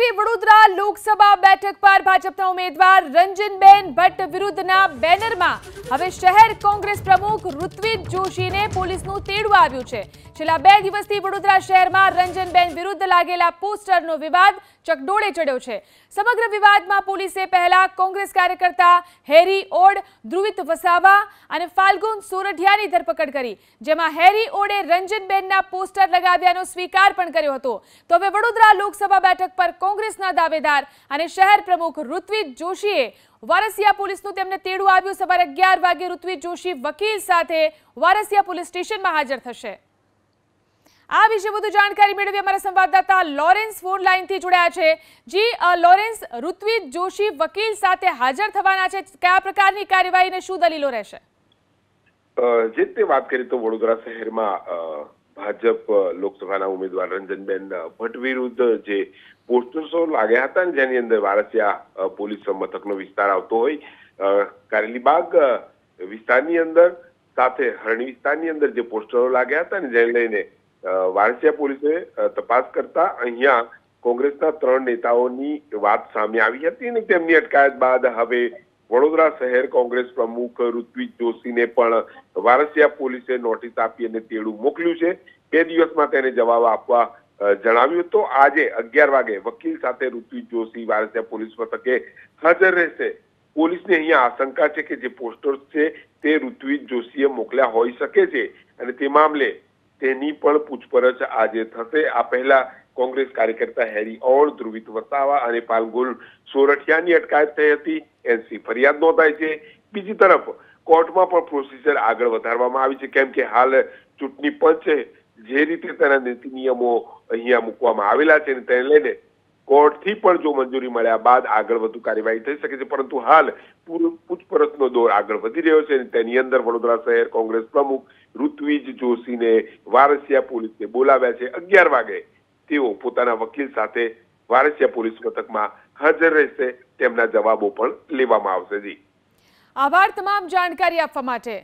શ્રી વડોદરા લોકસભા બેઠક પર ભાજપના ઉમેદવાર રંજનબેન ભટ્ટ વિરુદ્ધના બેનરમાં હવે શહેર કોંગ્રેસ પ્રમુખ ઋત્વિક જોશીને પોલીસનું તેડું આવ્યું છે છેલ્લા બે દિવસથી વડોદરા શહેરમાં રંજનબેન વિરુદ્ધ લાગેલા પોસ્ટરનો વિવાદ ચકડોળે ચડ્યો છે સમગ્ર વિવાદમાં પોલીસે પહેલા કોંગ્રેસ કાર્યકર્તા હેરી ઓડ ધ્રુવિત વસાવા અને ફાલ્ગુન સોરઠિયાની ધરપકડ કરી જેમાં હેરી ઓડે રંજનબેનના પોસ્ટર લગાવ્યાનો સ્વીકાર પણ કર્યો હતો તો હવે વડોદરા લોકસભા બેઠક પર કોંગ્રેસના દાવેદાર અને શહેર પ્રમુખ ઋત્વિક જોશીએ વારસિયા પોલીસનું તેમને તેડું આવ્યું સવારે અગિયાર વાગે ઋત્વિક જોશી વકીલ સાથે વારસિયા પોલીસ સ્ટેશનમાં હાજર થશે આ વિશે વધુ જાણકારી મેળવી અમારા સંવાદદાતા લોરેન્સ ફોન લાઈનથી જોડાયા છે જી લોરેન્સ ઋત્વિક જોશી વકીલ સાથે હાજર થવાના છે કયા પ્રકારની કાર્યવાહીને શું દલીલો રહેશે જે તે વાત કરી તો વડોદરા શહેરમાં ભાજપ લોકસભાના ઉમેદવાર રંજનબેન ભટ્ટ વિરુદ્ધ જે પોસ્ટર્સો લાગ્યા હતા ને જેની અંદર વારસિયા પોલીસ મથકનો વિસ્તાર આવતો હોય કારેલીબાગ વિસ્તારની અંદર સાથે હરણી વિસ્તારની અંદર જે પોસ્ટરો લાગ્યા હતા ને જેને લઈને વારસિયા પોલીસે તપાસ કરતા અહીંયા કોંગ્રેસના ત્રણ નેતાઓની વાત સામે આવી હતી અને તેમની અટકાયત બાદ હવે વડોદરા શહેર કોંગ્રેસ પ્રમુખ ઋત્વિક જોશીને પણ વારસિયા પોલીસે નોટિસ આપી અને તેડું મોકલ્યું છે બે દિવસમાં તેને જવાબ આપવા જણાવ્યું તો આજે અગિયાર વાગે વકીલ સાથે ઋત્વિક જોશી વારસિયા પોલીસ મથકે હાજર રહેશે પોલીસને અહીંયા આશંકા છે કે જે પોસ્ટર્સ છે તે ઋત્વિક જોશીએ મોકલ્યા હોઈ શકે છે અને તે મામલે તેની પણ પૂછપરછ આજે થશે આ પહેલા કોંગ્રેસ કાર્યકર્તા હેરી ઓળ ધ્રુવિત વસાવા અને પાલગુલ સોરઠિયાની અટકાયત થઈ હતી એનસી ફરિયાદ નોંધાઈ છે બીજી તરફ કોર્ટમાં પણ પ્રોસિજર આગળ વધારવામાં આવી છે કેમ કે હાલ ચૂંટણી પંચે જે રીતે તેના નીતિ નિયમો અહીંયા મૂકવામાં આવેલા છે તેને લઈને કોર્ટથી પણ જો મંજૂરી મળ્યા બાદ આગળ વધુ કાર્યવાહી થઈ શકે છે પરંતુ હાલ પૂછપરછનો દોર આગળ વધી રહ્યો છે તેની અંદર વડોદરા શહેર કોંગ્રેસ પ્રમુખ ઋત્વિજ જોશીને વારસિયા પોલીસને બોલાવ્યા છે અગિયાર વાગે તેઓ પોતાના વકીલ સાથે વારસિયા પોલીસ મથકમાં હાજર રહેશે તેમના જવાબો પણ લેવામાં આવશે જી આભાર તમામ જાણકારી આપવા માટે